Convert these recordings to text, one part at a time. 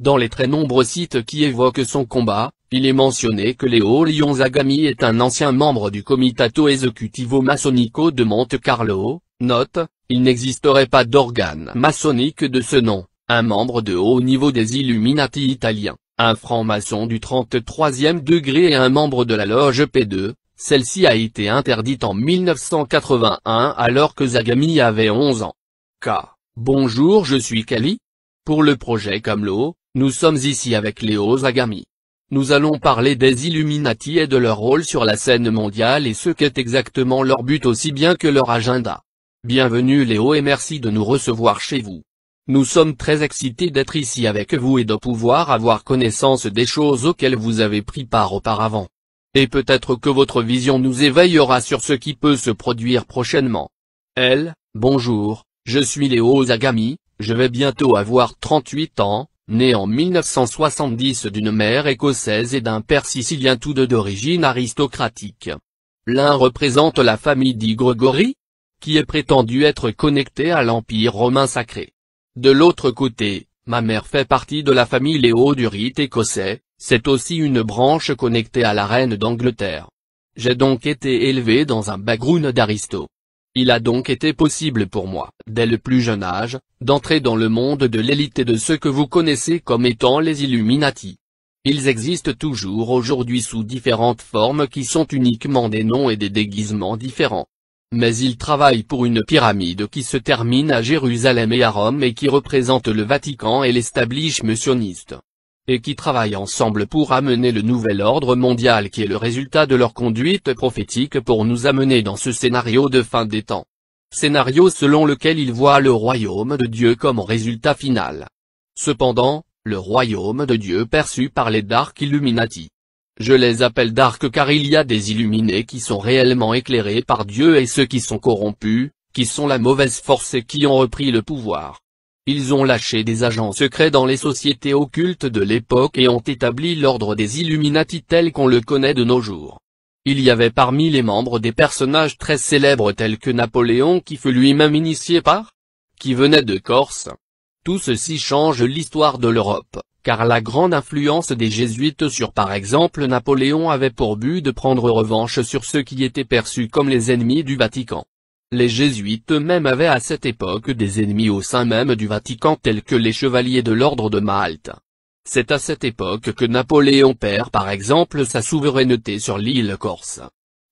Dans les très nombreux sites qui évoquent son combat, il est mentionné que Léo Lyon Zagami est un ancien membre du Comitato Esecutivo Masonico de Monte Carlo, note, il n'existerait pas d'organe maçonnique de ce nom, un membre de haut niveau des Illuminati italiens, un franc-maçon du 33e degré et un membre de la loge P2, celle-ci a été interdite en 1981 alors que Zagami avait 11 ans. K. Bonjour je suis Kali. Pour le projet Camelot, nous sommes ici avec Léo Zagami. Nous allons parler des Illuminati et de leur rôle sur la scène mondiale et ce qu'est exactement leur but aussi bien que leur agenda. Bienvenue Léo et merci de nous recevoir chez vous. Nous sommes très excités d'être ici avec vous et de pouvoir avoir connaissance des choses auxquelles vous avez pris part auparavant. Et peut-être que votre vision nous éveillera sur ce qui peut se produire prochainement. Elle, bonjour, je suis Léo Zagami, je vais bientôt avoir 38 ans, Né en 1970 d'une mère écossaise et d'un père sicilien tous deux d'origine aristocratique. L'un représente la famille d'Igregory, qui est prétendu être connectée à l'Empire romain sacré. De l'autre côté, ma mère fait partie de la famille Léo du rite écossais, c'est aussi une branche connectée à la reine d'Angleterre. J'ai donc été élevé dans un background d'aristo. Il a donc été possible pour moi, dès le plus jeune âge, d'entrer dans le monde de l'élite et de ceux que vous connaissez comme étant les Illuminati. Ils existent toujours aujourd'hui sous différentes formes qui sont uniquement des noms et des déguisements différents. Mais ils travaillent pour une pyramide qui se termine à Jérusalem et à Rome et qui représente le Vatican et l'establishment sioniste et qui travaillent ensemble pour amener le nouvel ordre mondial qui est le résultat de leur conduite prophétique pour nous amener dans ce scénario de fin des temps. Scénario selon lequel ils voient le royaume de Dieu comme résultat final. Cependant, le royaume de Dieu perçu par les Dark Illuminati. Je les appelle Dark car il y a des illuminés qui sont réellement éclairés par Dieu et ceux qui sont corrompus, qui sont la mauvaise force et qui ont repris le pouvoir. Ils ont lâché des agents secrets dans les sociétés occultes de l'époque et ont établi l'ordre des Illuminati tel qu'on le connaît de nos jours. Il y avait parmi les membres des personnages très célèbres tels que Napoléon qui fut lui-même initié par qui venait de Corse. Tout ceci change l'histoire de l'Europe, car la grande influence des jésuites sur par exemple Napoléon avait pour but de prendre revanche sur ceux qui étaient perçus comme les ennemis du Vatican. Les jésuites eux-mêmes avaient à cette époque des ennemis au sein même du Vatican tels que les chevaliers de l'ordre de Malte. C'est à cette époque que Napoléon perd par exemple sa souveraineté sur l'île Corse.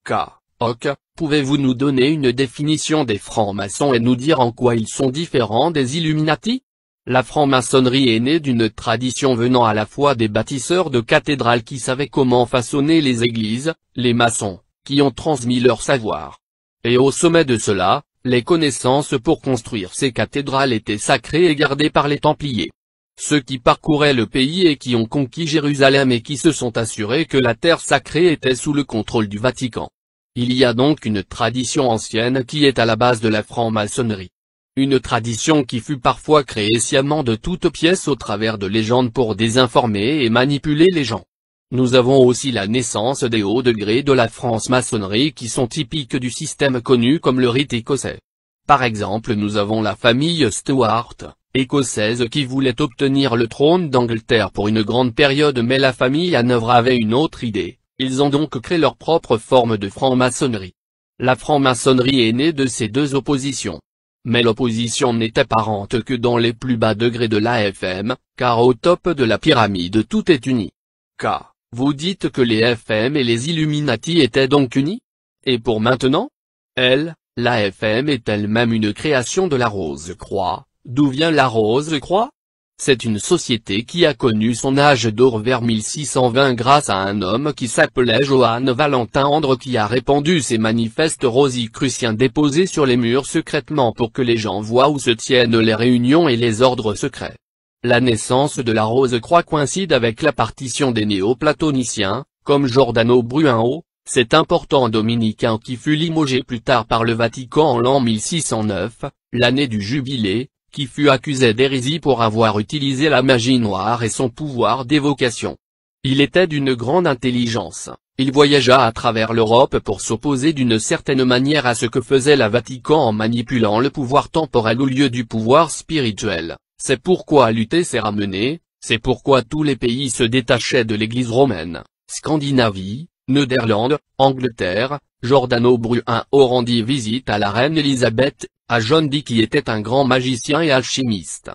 K. Ok, pouvez-vous nous donner une définition des francs-maçons et nous dire en quoi ils sont différents des Illuminati La franc-maçonnerie est née d'une tradition venant à la fois des bâtisseurs de cathédrales qui savaient comment façonner les églises, les maçons, qui ont transmis leur savoir, et au sommet de cela, les connaissances pour construire ces cathédrales étaient sacrées et gardées par les Templiers. Ceux qui parcouraient le pays et qui ont conquis Jérusalem et qui se sont assurés que la terre sacrée était sous le contrôle du Vatican. Il y a donc une tradition ancienne qui est à la base de la franc-maçonnerie. Une tradition qui fut parfois créée sciemment de toutes pièces au travers de légendes pour désinformer et manipuler les gens. Nous avons aussi la naissance des hauts degrés de la France maçonnerie qui sont typiques du système connu comme le rite écossais. Par exemple nous avons la famille Stuart, écossaise qui voulait obtenir le trône d'Angleterre pour une grande période mais la famille Hanovre avait une autre idée, ils ont donc créé leur propre forme de franc-maçonnerie. La franc-maçonnerie est née de ces deux oppositions. Mais l'opposition n'est apparente que dans les plus bas degrés de l'AFM, car au top de la pyramide tout est uni. Vous dites que les FM et les Illuminati étaient donc unis Et pour maintenant Elle, la FM est elle-même une création de la Rose-Croix, d'où vient la Rose-Croix C'est une société qui a connu son âge d'or vers 1620 grâce à un homme qui s'appelait Johan Valentin Andre qui a répandu ses manifestes rosicruciens déposés sur les murs secrètement pour que les gens voient où se tiennent les réunions et les ordres secrets. La naissance de la Rose-Croix coïncide avec la partition des néo-platoniciens, comme Giordano Bruno, cet important dominicain qui fut limogé plus tard par le Vatican en l'an 1609, l'année du Jubilé, qui fut accusé d'hérésie pour avoir utilisé la magie noire et son pouvoir d'évocation. Il était d'une grande intelligence, il voyagea à travers l'Europe pour s'opposer d'une certaine manière à ce que faisait la Vatican en manipulant le pouvoir temporel au lieu du pouvoir spirituel. C'est pourquoi lutter s'est ramené, c'est pourquoi tous les pays se détachaient de l'église romaine, Scandinavie, Nederland, Angleterre, Giordano Bruno rendit visite à la reine Elisabeth, à John Dee qui était un grand magicien et alchimiste.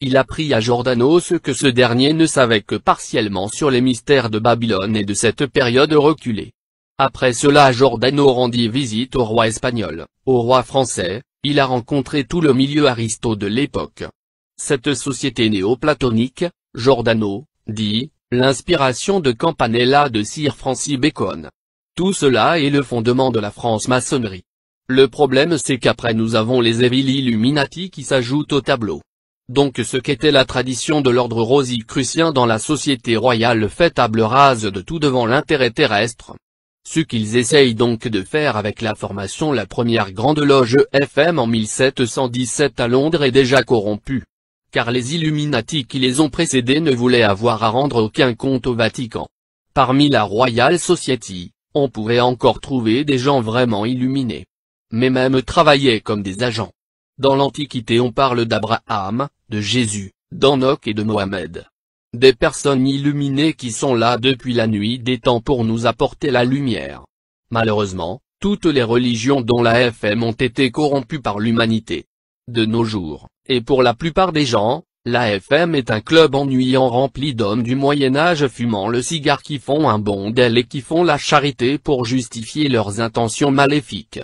Il apprit à Giordano ce que ce dernier ne savait que partiellement sur les mystères de Babylone et de cette période reculée. Après cela Giordano rendit visite au roi espagnol, au roi français, il a rencontré tout le milieu aristo de l'époque, cette société néoplatonique, Giordano, dit, l'inspiration de Campanella de Sir Francis Bacon. Tout cela est le fondement de la France-maçonnerie. Le problème c'est qu'après nous avons les Evil Illuminati qui s'ajoutent au tableau. Donc ce qu'était la tradition de l'ordre rosicrucien dans la société royale fait table rase de tout devant l'intérêt terrestre. Ce qu'ils essayent donc de faire avec la formation la première grande loge FM en 1717 à Londres est déjà corrompu car les Illuminati qui les ont précédés ne voulaient avoir à rendre aucun compte au Vatican. Parmi la Royal Society, on pourrait encore trouver des gens vraiment illuminés. Mais même travaillaient comme des agents. Dans l'Antiquité on parle d'Abraham, de Jésus, d'Enoch et de Mohamed. Des personnes illuminées qui sont là depuis la nuit des temps pour nous apporter la lumière. Malheureusement, toutes les religions dont la FM ont été corrompues par l'humanité. De nos jours, et pour la plupart des gens, l'AFM est un club ennuyant rempli d'hommes du Moyen-Âge fumant le cigare qui font un bon d'aile et qui font la charité pour justifier leurs intentions maléfiques.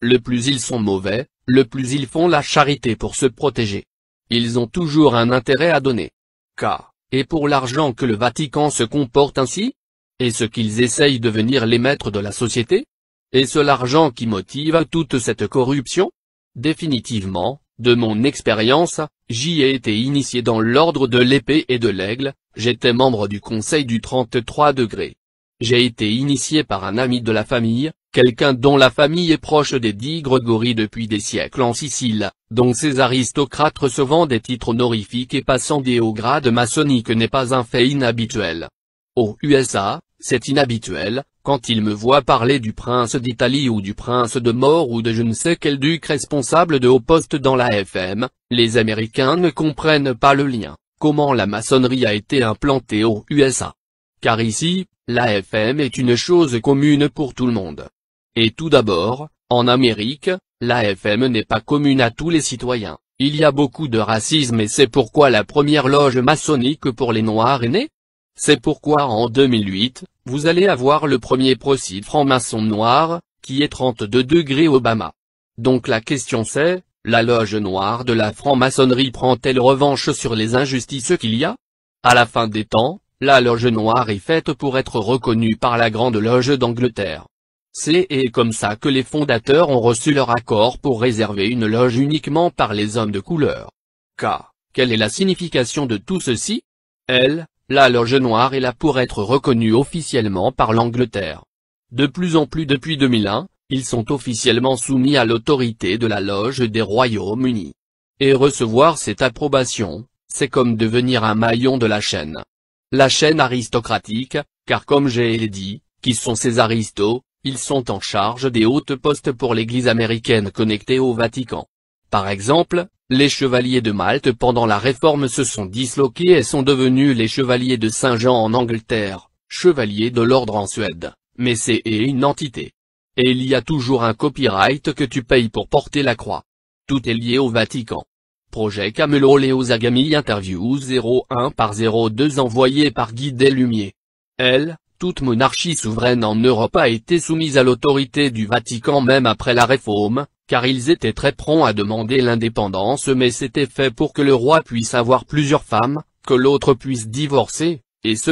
Le plus ils sont mauvais, le plus ils font la charité pour se protéger. Ils ont toujours un intérêt à donner. Car, et pour l'argent que le Vatican se comporte ainsi Et ce qu'ils essayent de venir les maîtres de la société Est-ce l'argent qui motive toute cette corruption Définitivement, de mon expérience, j'y ai été initié dans l'ordre de l'épée et de l'aigle, j'étais membre du conseil du 33 degré. J'ai été initié par un ami de la famille, quelqu'un dont la famille est proche des dix Grégory depuis des siècles en Sicile, dont ces aristocrates recevant des titres honorifiques et passant des hauts grades maçonniques n'est pas un fait inhabituel. Aux USA, c'est inhabituel, quand il me voit parler du prince d'Italie ou du prince de mort ou de je ne sais quel duc responsable de haut poste dans la FM, les Américains ne comprennent pas le lien, comment la maçonnerie a été implantée aux USA. Car ici, la FM est une chose commune pour tout le monde. Et tout d'abord, en Amérique, la FM n'est pas commune à tous les citoyens. Il y a beaucoup de racisme et c'est pourquoi la première loge maçonnique pour les Noirs est née. C'est pourquoi en 2008, vous allez avoir le premier procès franc-maçon noir, qui est 32 degrés Obama. Donc la question c'est, la loge noire de la franc-maçonnerie prend-elle revanche sur les injustices qu'il y a À la fin des temps, la loge noire est faite pour être reconnue par la Grande Loge d'Angleterre. C'est et comme ça que les fondateurs ont reçu leur accord pour réserver une loge uniquement par les hommes de couleur. K. Quelle est la signification de tout ceci Elle, la loge noire est là pour être reconnue officiellement par l'Angleterre. De plus en plus depuis 2001, ils sont officiellement soumis à l'autorité de la loge des Royaumes-Unis. Et recevoir cette approbation, c'est comme devenir un maillon de la chaîne. La chaîne aristocratique, car comme j'ai dit, qui sont ces aristos, ils sont en charge des hautes postes pour l'église américaine connectée au Vatican. Par exemple, les chevaliers de Malte pendant la Réforme se sont disloqués et sont devenus les chevaliers de Saint-Jean en Angleterre, chevaliers de l'ordre en Suède, mais c'est une entité. Et il y a toujours un copyright que tu payes pour porter la croix. Tout est lié au Vatican. Projet Camelot Léo Zagami Interview 01 par 02 envoyé par Guy Deslumiers. Elle, toute monarchie souveraine en Europe a été soumise à l'autorité du Vatican même après la Réforme, car ils étaient très prompts à demander l'indépendance mais c'était fait pour que le roi puisse avoir plusieurs femmes, que l'autre puisse divorcer, et se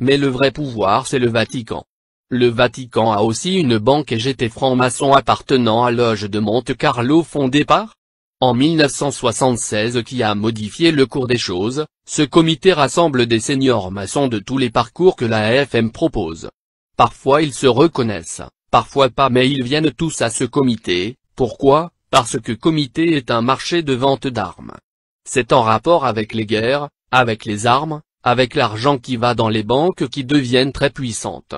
Mais le vrai pouvoir c'est le Vatican. Le Vatican a aussi une banque et j'étais franc-maçon appartenant à Loge de Monte-Carlo fondé par en 1976 qui a modifié le cours des choses, ce comité rassemble des seniors maçons de tous les parcours que la AFM propose. Parfois ils se reconnaissent, parfois pas mais ils viennent tous à ce comité, pourquoi Parce que comité est un marché de vente d'armes. C'est en rapport avec les guerres, avec les armes, avec l'argent qui va dans les banques qui deviennent très puissantes.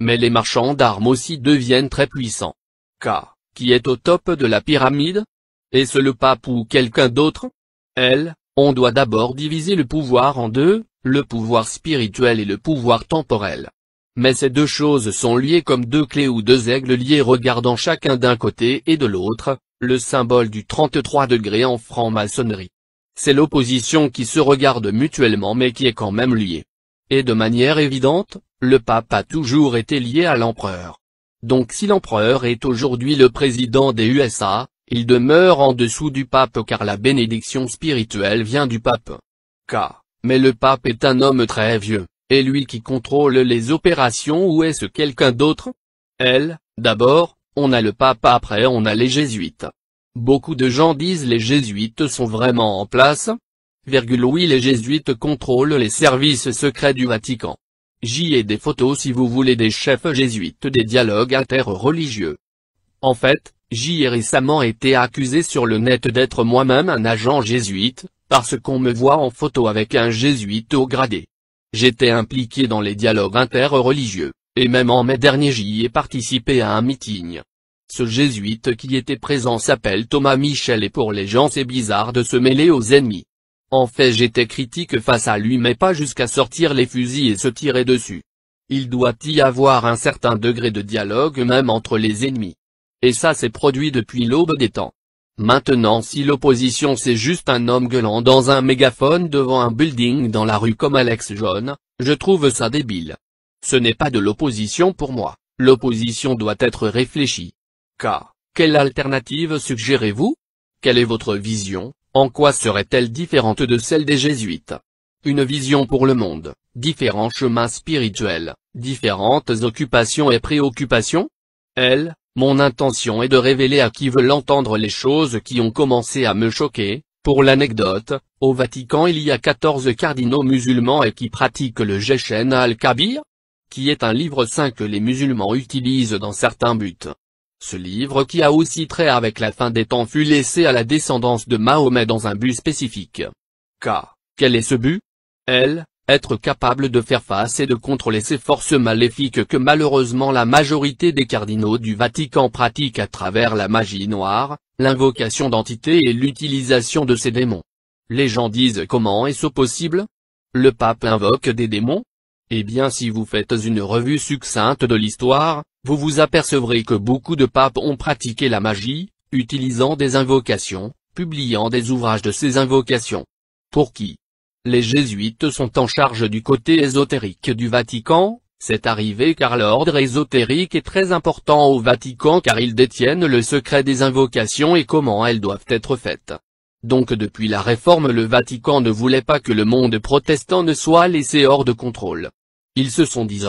Mais les marchands d'armes aussi deviennent très puissants. K. Qui est au top de la pyramide Est-ce le pape ou quelqu'un d'autre Elle, On doit d'abord diviser le pouvoir en deux, le pouvoir spirituel et le pouvoir temporel. Mais ces deux choses sont liées comme deux clés ou deux aigles liés regardant chacun d'un côté et de l'autre, le symbole du 33 degrés en franc-maçonnerie. C'est l'opposition qui se regarde mutuellement mais qui est quand même liée. Et de manière évidente, le pape a toujours été lié à l'empereur. Donc si l'empereur est aujourd'hui le président des USA, il demeure en dessous du pape car la bénédiction spirituelle vient du pape. K. Mais le pape est un homme très vieux, et lui qui contrôle les opérations ou est-ce quelqu'un d'autre Elle, d'abord, on a le pape après on a les jésuites. Beaucoup de gens disent les jésuites sont vraiment en place. Virgule oui les jésuites contrôlent les services secrets du Vatican. J'y ai des photos si vous voulez des chefs jésuites des dialogues interreligieux. En fait, j'y ai récemment été accusé sur le net d'être moi-même un agent jésuite, parce qu'on me voit en photo avec un jésuite au gradé. J'étais impliqué dans les dialogues interreligieux, et même en mai dernier j'y ai participé à un meeting. Ce jésuite qui était présent s'appelle Thomas Michel et pour les gens c'est bizarre de se mêler aux ennemis. En fait j'étais critique face à lui mais pas jusqu'à sortir les fusils et se tirer dessus. Il doit y avoir un certain degré de dialogue même entre les ennemis. Et ça s'est produit depuis l'aube des temps. Maintenant si l'opposition c'est juste un homme gueulant dans un mégaphone devant un building dans la rue comme Alex Jaune, je trouve ça débile. Ce n'est pas de l'opposition pour moi, l'opposition doit être réfléchie. Car, quelle alternative suggérez-vous Quelle est votre vision, en quoi serait-elle différente de celle des jésuites Une vision pour le monde, différents chemins spirituels, différentes occupations et préoccupations Elle, mon intention est de révéler à qui veut l'entendre les choses qui ont commencé à me choquer, pour l'anecdote, au Vatican il y a 14 cardinaux musulmans et qui pratiquent le Jechen al-Kabir qui est un livre saint que les musulmans utilisent dans certains buts. Ce livre qui a aussi trait avec la fin des temps fut laissé à la descendance de Mahomet dans un but spécifique. K. Quel est ce but L être capable de faire face et de contrôler ces forces maléfiques que malheureusement la majorité des cardinaux du Vatican pratiquent à travers la magie noire, l'invocation d'entités et l'utilisation de ces démons. Les gens disent comment est-ce possible Le pape invoque des démons Eh bien si vous faites une revue succincte de l'histoire, vous vous apercevrez que beaucoup de papes ont pratiqué la magie, utilisant des invocations, publiant des ouvrages de ces invocations. Pour qui les jésuites sont en charge du côté ésotérique du Vatican, c'est arrivé car l'ordre ésotérique est très important au Vatican car ils détiennent le secret des invocations et comment elles doivent être faites. Donc depuis la réforme le Vatican ne voulait pas que le monde protestant ne soit laissé hors de contrôle. Ils se sont dit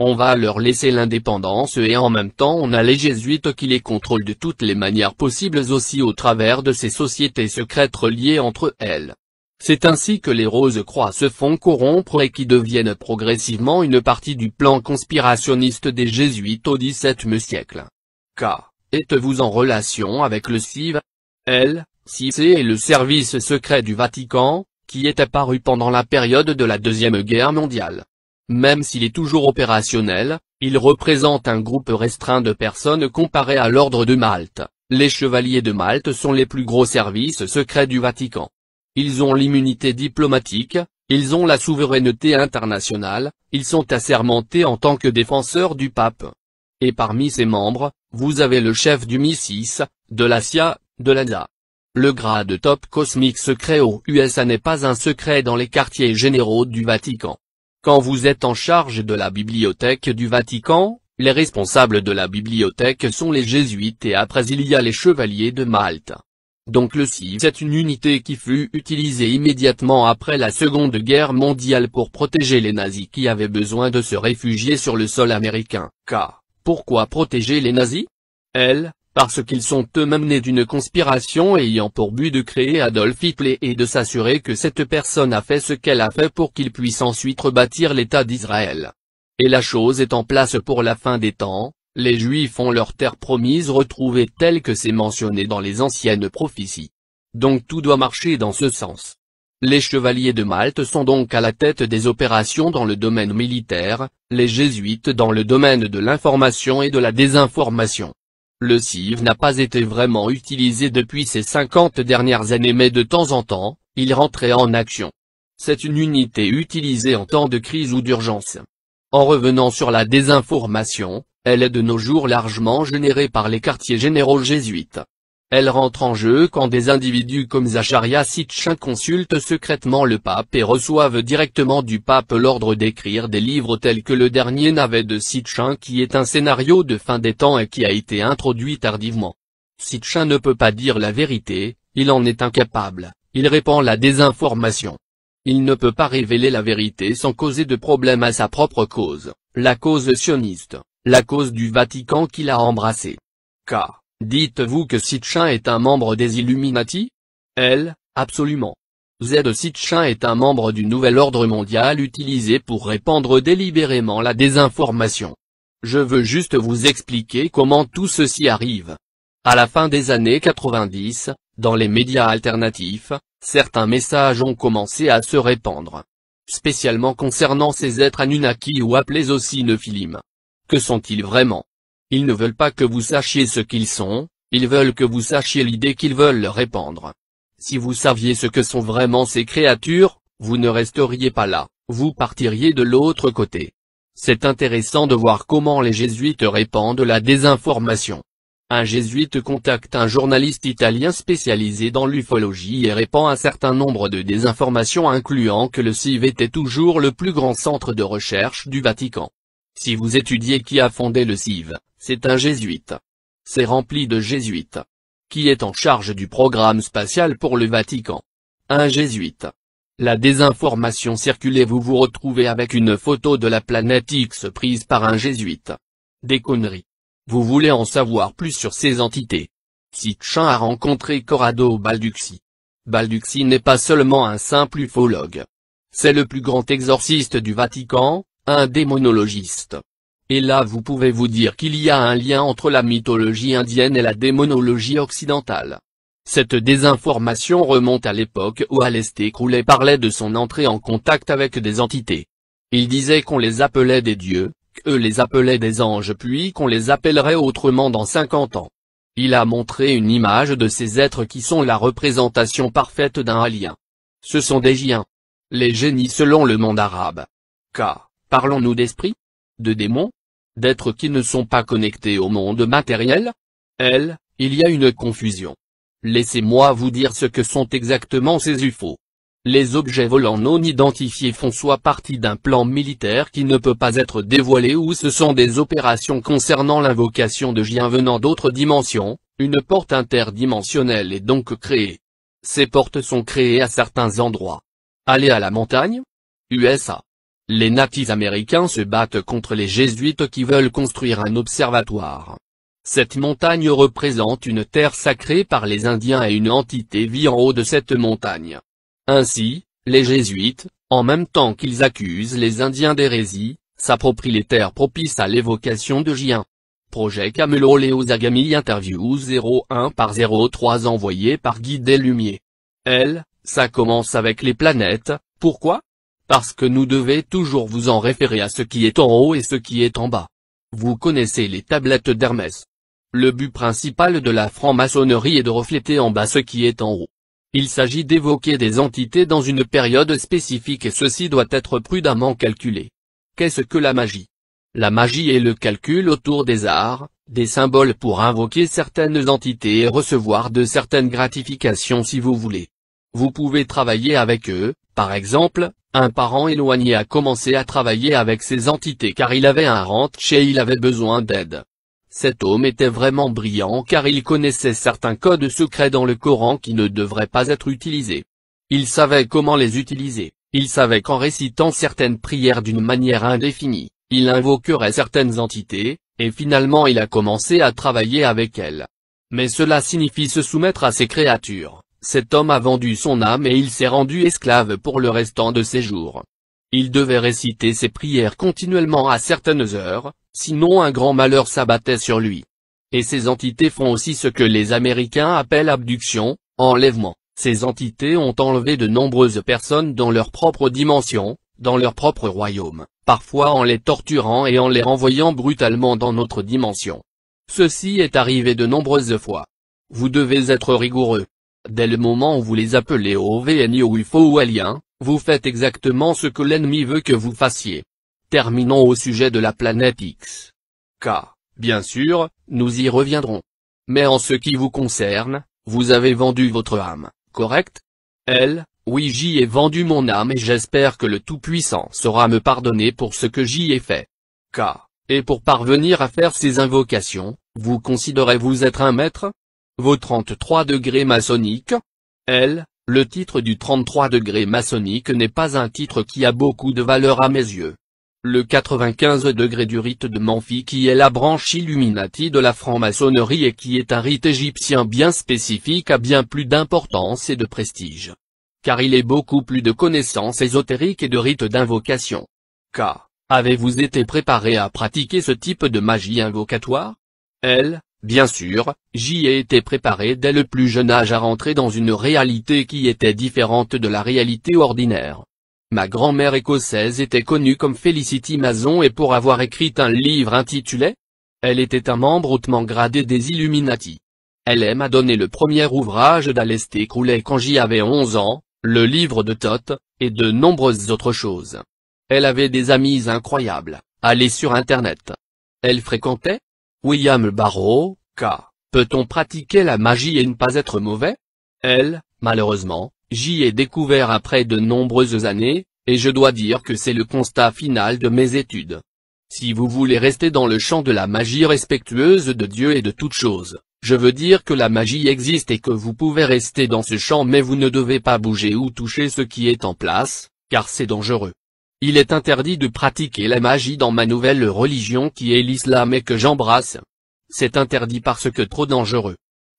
on va leur laisser l'indépendance et en même temps on a les jésuites qui les contrôlent de toutes les manières possibles aussi au travers de ces sociétés secrètes reliées entre elles. C'est ainsi que les roses croix se font corrompre et qui deviennent progressivement une partie du plan conspirationniste des Jésuites au XVIIe siècle. K. Êtes-vous en relation avec le CIV L. Si est le service secret du Vatican, qui est apparu pendant la période de la Deuxième Guerre mondiale. Même s'il est toujours opérationnel, il représente un groupe restreint de personnes comparé à l'ordre de Malte. Les chevaliers de Malte sont les plus gros services secrets du Vatican. Ils ont l'immunité diplomatique, ils ont la souveraineté internationale, ils sont assermentés en tant que défenseurs du pape. Et parmi ces membres, vous avez le chef du Missis, de la de l'Ada. Le grade top cosmique secret aux USA n'est pas un secret dans les quartiers généraux du Vatican. Quand vous êtes en charge de la bibliothèque du Vatican, les responsables de la bibliothèque sont les jésuites et après il y a les chevaliers de Malte. Donc le CIV est une unité qui fut utilisée immédiatement après la Seconde Guerre mondiale pour protéger les nazis qui avaient besoin de se réfugier sur le sol américain. K. Pourquoi protéger les nazis Elles, Parce qu'ils sont eux-mêmes nés d'une conspiration ayant pour but de créer Adolf Hitler et de s'assurer que cette personne a fait ce qu'elle a fait pour qu'il puisse ensuite rebâtir l'État d'Israël. Et la chose est en place pour la fin des temps, les Juifs ont leur terre promise retrouvée telle que c'est mentionné dans les anciennes prophéties. Donc tout doit marcher dans ce sens. Les chevaliers de Malte sont donc à la tête des opérations dans le domaine militaire, les jésuites dans le domaine de l'information et de la désinformation. Le CIV n'a pas été vraiment utilisé depuis ces 50 dernières années mais de temps en temps, il rentrait en action. C'est une unité utilisée en temps de crise ou d'urgence. En revenant sur la désinformation, elle est de nos jours largement générée par les quartiers généraux jésuites. Elle rentre en jeu quand des individus comme Zacharia Sitchin consultent secrètement le pape et reçoivent directement du pape l'ordre d'écrire des livres tels que le dernier navet de Sitchin qui est un scénario de fin des temps et qui a été introduit tardivement. Sitchin ne peut pas dire la vérité, il en est incapable, il répand la désinformation. Il ne peut pas révéler la vérité sans causer de problème à sa propre cause, la cause sioniste la cause du Vatican qu'il a embrassé. Car, dites-vous que Sitchin est un membre des Illuminati Elle, absolument. Z Sitchin est un membre du nouvel ordre mondial utilisé pour répandre délibérément la désinformation. Je veux juste vous expliquer comment tout ceci arrive. À la fin des années 90, dans les médias alternatifs, certains messages ont commencé à se répandre. Spécialement concernant ces êtres Anunnaki ou appelés aussi Nephilim. Que sont-ils vraiment Ils ne veulent pas que vous sachiez ce qu'ils sont, ils veulent que vous sachiez l'idée qu'ils veulent répandre. Si vous saviez ce que sont vraiment ces créatures, vous ne resteriez pas là, vous partiriez de l'autre côté. C'est intéressant de voir comment les jésuites répandent la désinformation. Un jésuite contacte un journaliste italien spécialisé dans l'ufologie et répand un certain nombre de désinformations incluant que le CIV était toujours le plus grand centre de recherche du Vatican. Si vous étudiez qui a fondé le CIV, c'est un jésuite. C'est rempli de jésuites. Qui est en charge du programme spatial pour le Vatican Un jésuite. La désinformation et vous vous retrouvez avec une photo de la planète X prise par un jésuite. Des conneries. Vous voulez en savoir plus sur ces entités. Sitchin a rencontré Corrado Balducci. Balducci n'est pas seulement un simple ufologue. C'est le plus grand exorciste du Vatican, un démonologiste. Et là vous pouvez vous dire qu'il y a un lien entre la mythologie indienne et la démonologie occidentale. Cette désinformation remonte à l'époque où Alesté Crowley parlait de son entrée en contact avec des entités. Il disait qu'on les appelait des dieux, qu'eux les appelaient des anges puis qu'on les appellerait autrement dans 50 ans. Il a montré une image de ces êtres qui sont la représentation parfaite d'un alien. Ce sont des giens. Les génies selon le monde arabe. Car Parlons-nous d'esprits De démons D'êtres qui ne sont pas connectés au monde matériel Elle, il y a une confusion. Laissez-moi vous dire ce que sont exactement ces UFO. Les objets volants non identifiés font soit partie d'un plan militaire qui ne peut pas être dévoilé ou ce sont des opérations concernant l'invocation de gens venant d'autres dimensions, une porte interdimensionnelle est donc créée. Ces portes sont créées à certains endroits. Allez à la montagne USA. Les natifs américains se battent contre les jésuites qui veulent construire un observatoire. Cette montagne représente une terre sacrée par les Indiens et une entité vit en haut de cette montagne. Ainsi, les jésuites, en même temps qu'ils accusent les Indiens d'hérésie, s'approprient les terres propices à l'évocation de Gien. Projet Camelot Léo Zagami Interview 01 par 03 envoyé par Guy Deslumiers. Elle, ça commence avec les planètes, pourquoi parce que nous devez toujours vous en référer à ce qui est en haut et ce qui est en bas. Vous connaissez les tablettes d'Hermès. Le but principal de la franc-maçonnerie est de refléter en bas ce qui est en haut. Il s'agit d'évoquer des entités dans une période spécifique et ceci doit être prudemment calculé. Qu'est-ce que la magie La magie est le calcul autour des arts, des symboles pour invoquer certaines entités et recevoir de certaines gratifications si vous voulez. Vous pouvez travailler avec eux, par exemple, un parent éloigné a commencé à travailler avec ces entités car il avait un ranch et il avait besoin d'aide. Cet homme était vraiment brillant car il connaissait certains codes secrets dans le Coran qui ne devraient pas être utilisés. Il savait comment les utiliser, il savait qu'en récitant certaines prières d'une manière indéfinie, il invoquerait certaines entités, et finalement il a commencé à travailler avec elles. Mais cela signifie se soumettre à ces créatures. Cet homme a vendu son âme et il s'est rendu esclave pour le restant de ses jours. Il devait réciter ses prières continuellement à certaines heures, sinon un grand malheur s'abattait sur lui. Et ces entités font aussi ce que les Américains appellent abduction, enlèvement. Ces entités ont enlevé de nombreuses personnes dans leur propre dimension, dans leur propre royaume, parfois en les torturant et en les renvoyant brutalement dans notre dimension. Ceci est arrivé de nombreuses fois. Vous devez être rigoureux. Dès le moment où vous les appelez OVNI ou UFO ou alien, vous faites exactement ce que l'ennemi veut que vous fassiez. Terminons au sujet de la planète X. K. Bien sûr, nous y reviendrons. Mais en ce qui vous concerne, vous avez vendu votre âme, correct Elle, oui j'y ai vendu mon âme et j'espère que le Tout-Puissant saura me pardonner pour ce que j'y ai fait. K. Et pour parvenir à faire ces invocations, vous considérez vous être un maître vos 33 degrés maçonniques L. le titre du 33 degrés maçonnique n'est pas un titre qui a beaucoup de valeur à mes yeux. Le 95 degré du rite de Memphis qui est la branche illuminati de la franc-maçonnerie et qui est un rite égyptien bien spécifique a bien plus d'importance et de prestige. Car il est beaucoup plus de connaissances ésotériques et de rites d'invocation. K. Avez-vous été préparé à pratiquer ce type de magie invocatoire Elle, Bien sûr, j'y ai été préparé dès le plus jeune âge à rentrer dans une réalité qui était différente de la réalité ordinaire. Ma grand-mère écossaise était connue comme Felicity Mason et pour avoir écrit un livre intitulé Elle était un membre hautement gradé des Illuminati. Elle aime à donner le premier ouvrage d'Aleste Croulet quand j'y avais 11 ans, le livre de Toth, et de nombreuses autres choses. Elle avait des amis incroyables, Aller sur internet. Elle fréquentait, William Barrow, K. Peut-on pratiquer la magie et ne pas être mauvais Elle, malheureusement, j'y ai découvert après de nombreuses années, et je dois dire que c'est le constat final de mes études. Si vous voulez rester dans le champ de la magie respectueuse de Dieu et de toute chose, je veux dire que la magie existe et que vous pouvez rester dans ce champ mais vous ne devez pas bouger ou toucher ce qui est en place, car c'est dangereux. Il est interdit de pratiquer la magie dans ma nouvelle religion qui est l'islam et que j'embrasse. C'est interdit parce que trop dangereux.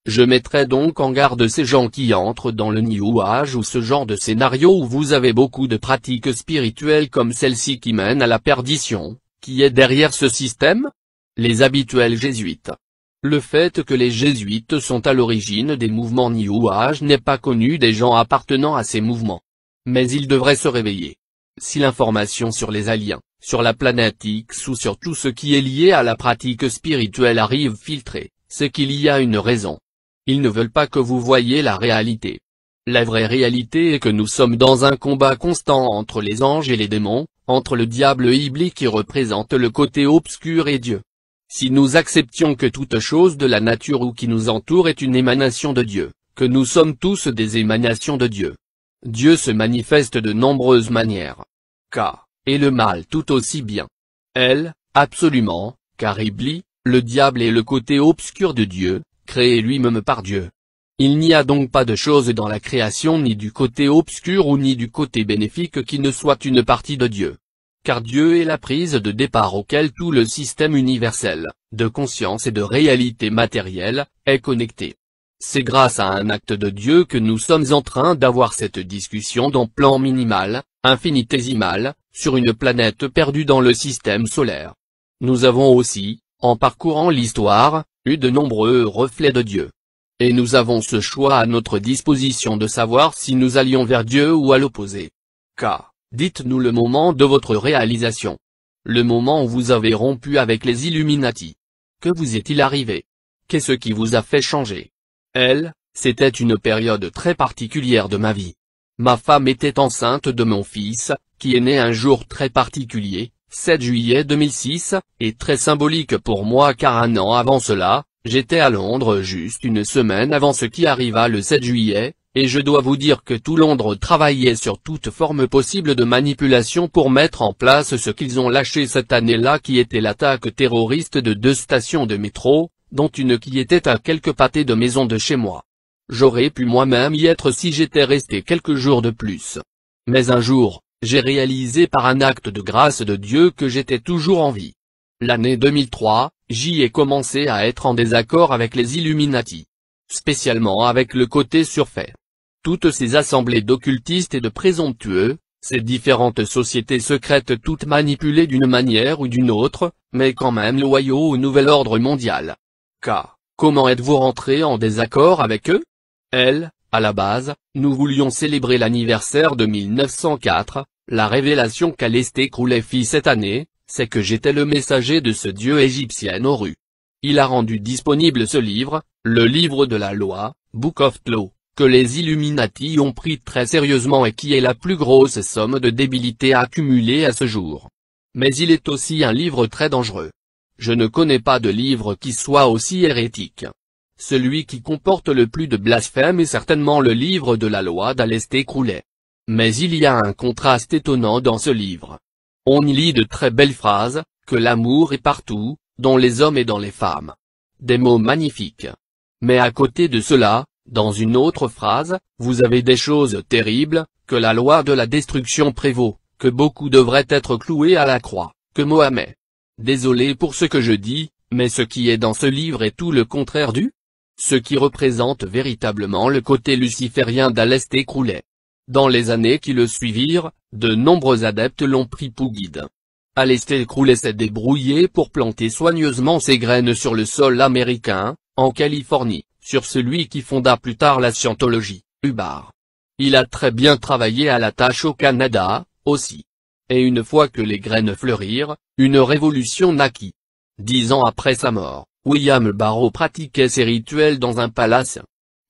Je mettrai donc en garde ces gens qui entrent dans le niouage ou ce genre de scénario où vous avez beaucoup de pratiques spirituelles comme celle-ci qui mènent à la perdition, qui est derrière ce système Les habituels jésuites. Le fait que les jésuites sont à l'origine des mouvements niouage n'est pas connu des gens appartenant à ces mouvements. Mais ils devraient se réveiller. Si l'information sur les aliens, sur la planète X ou sur tout ce qui est lié à la pratique spirituelle arrive filtrée, c'est qu'il y a une raison. Ils ne veulent pas que vous voyez la réalité. La vraie réalité est que nous sommes dans un combat constant entre les anges et les démons, entre le diable Ibli qui représente le côté obscur et Dieu. Si nous acceptions que toute chose de la nature ou qui nous entoure est une émanation de Dieu, que nous sommes tous des émanations de Dieu, Dieu se manifeste de nombreuses manières. K. Et le mal tout aussi bien. L. Absolument, car Ibli, le diable est le côté obscur de Dieu, créé lui-même par Dieu. Il n'y a donc pas de chose dans la création ni du côté obscur ou ni du côté bénéfique qui ne soit une partie de Dieu. Car Dieu est la prise de départ auquel tout le système universel, de conscience et de réalité matérielle, est connecté. C'est grâce à un acte de Dieu que nous sommes en train d'avoir cette discussion dans plan minimal, infinitésimal, sur une planète perdue dans le système solaire. Nous avons aussi, en parcourant l'histoire, eu de nombreux reflets de Dieu. Et nous avons ce choix à notre disposition de savoir si nous allions vers Dieu ou à l'opposé. Car, dites-nous le moment de votre réalisation. Le moment où vous avez rompu avec les Illuminati. Que vous est-il arrivé Qu'est-ce qui vous a fait changer elle, c'était une période très particulière de ma vie. Ma femme était enceinte de mon fils, qui est né un jour très particulier, 7 juillet 2006, et très symbolique pour moi car un an avant cela, j'étais à Londres juste une semaine avant ce qui arriva le 7 juillet, et je dois vous dire que tout Londres travaillait sur toute forme possible de manipulation pour mettre en place ce qu'ils ont lâché cette année-là qui était l'attaque terroriste de deux stations de métro, dont une qui était à quelques pâtés de maison de chez moi. J'aurais pu moi-même y être si j'étais resté quelques jours de plus. Mais un jour, j'ai réalisé par un acte de grâce de Dieu que j'étais toujours en vie. L'année 2003, j'y ai commencé à être en désaccord avec les Illuminati. Spécialement avec le côté surfait. Toutes ces assemblées d'occultistes et de présomptueux, ces différentes sociétés secrètes toutes manipulées d'une manière ou d'une autre, mais quand même loyaux au nouvel ordre mondial. K. Comment êtes-vous rentré en désaccord avec eux Elle, à la base, nous voulions célébrer l'anniversaire de 1904, la révélation qu'Alesté croulet fit cette année, c'est que j'étais le messager de ce dieu égyptien Horus. Il a rendu disponible ce livre, le livre de la loi, Book of Law, que les Illuminati ont pris très sérieusement et qui est la plus grosse somme de débilité accumulée à ce jour. Mais il est aussi un livre très dangereux. Je ne connais pas de livre qui soit aussi hérétique. Celui qui comporte le plus de blasphème est certainement le livre de la loi d'Alesté Croulet. Mais il y a un contraste étonnant dans ce livre. On y lit de très belles phrases, que l'amour est partout, dans les hommes et dans les femmes. Des mots magnifiques. Mais à côté de cela, dans une autre phrase, vous avez des choses terribles, que la loi de la destruction prévaut, que beaucoup devraient être cloués à la croix, que Mohamed, Désolé pour ce que je dis, mais ce qui est dans ce livre est tout le contraire du ce qui représente véritablement le côté luciférien d'Alesté Dans les années qui le suivirent, de nombreux adeptes l'ont pris pour guide. Alesté Croulet s'est débrouillé pour planter soigneusement ses graines sur le sol américain, en Californie, sur celui qui fonda plus tard la scientologie, Hubbard. Il a très bien travaillé à la tâche au Canada, aussi et une fois que les graines fleurirent, une révolution naquit. Dix ans après sa mort, William Barrow pratiquait ses rituels dans un palace.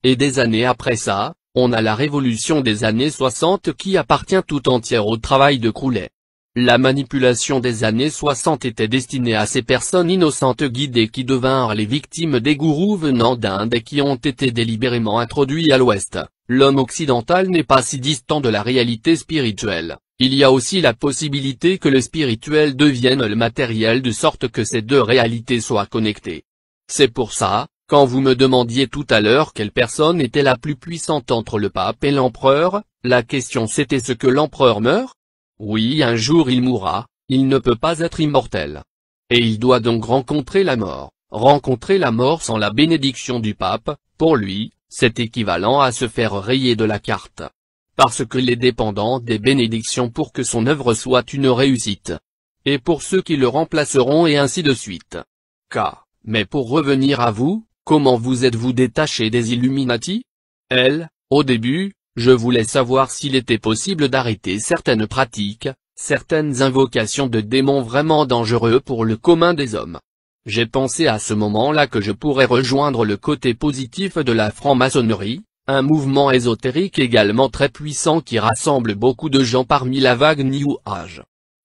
Et des années après ça, on a la révolution des années 60 qui appartient tout entière au travail de Croulet. La manipulation des années 60 était destinée à ces personnes innocentes guidées qui devinrent les victimes des gourous venant d'Inde et qui ont été délibérément introduits à l'Ouest. L'homme occidental n'est pas si distant de la réalité spirituelle. Il y a aussi la possibilité que le spirituel devienne le matériel de sorte que ces deux réalités soient connectées. C'est pour ça, quand vous me demandiez tout à l'heure quelle personne était la plus puissante entre le pape et l'empereur, la question c'était ce que l'empereur meurt Oui un jour il mourra, il ne peut pas être immortel. Et il doit donc rencontrer la mort. Rencontrer la mort sans la bénédiction du pape, pour lui, c'est équivalent à se faire rayer de la carte parce que les dépendants des bénédictions pour que son œuvre soit une réussite. Et pour ceux qui le remplaceront et ainsi de suite. K. Mais pour revenir à vous, comment vous êtes-vous détaché des Illuminati Elle, Au début, je voulais savoir s'il était possible d'arrêter certaines pratiques, certaines invocations de démons vraiment dangereux pour le commun des hommes. J'ai pensé à ce moment-là que je pourrais rejoindre le côté positif de la franc-maçonnerie, un mouvement ésotérique également très puissant qui rassemble beaucoup de gens parmi la vague New Age.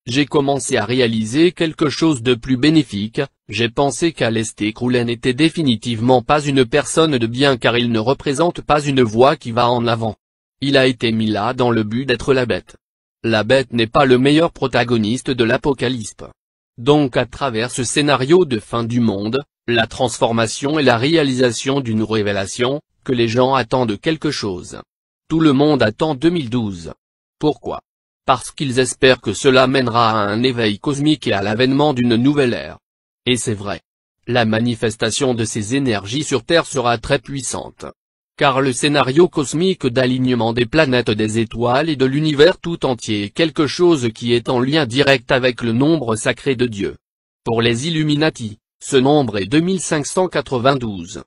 J'ai commencé à réaliser quelque chose de plus bénéfique, j'ai pensé qu'Alesté Croulet n'était définitivement pas une personne de bien car il ne représente pas une voie qui va en avant. Il a été mis là dans le but d'être la bête. La bête n'est pas le meilleur protagoniste de l'apocalypse. Donc à travers ce scénario de fin du monde, la transformation et la réalisation d'une révélation, que les gens attendent quelque chose. Tout le monde attend 2012. Pourquoi Parce qu'ils espèrent que cela mènera à un éveil cosmique et à l'avènement d'une nouvelle ère. Et c'est vrai. La manifestation de ces énergies sur Terre sera très puissante. Car le scénario cosmique d'alignement des planètes des étoiles et de l'univers tout entier est quelque chose qui est en lien direct avec le nombre sacré de Dieu. Pour les Illuminati, ce nombre est 2592.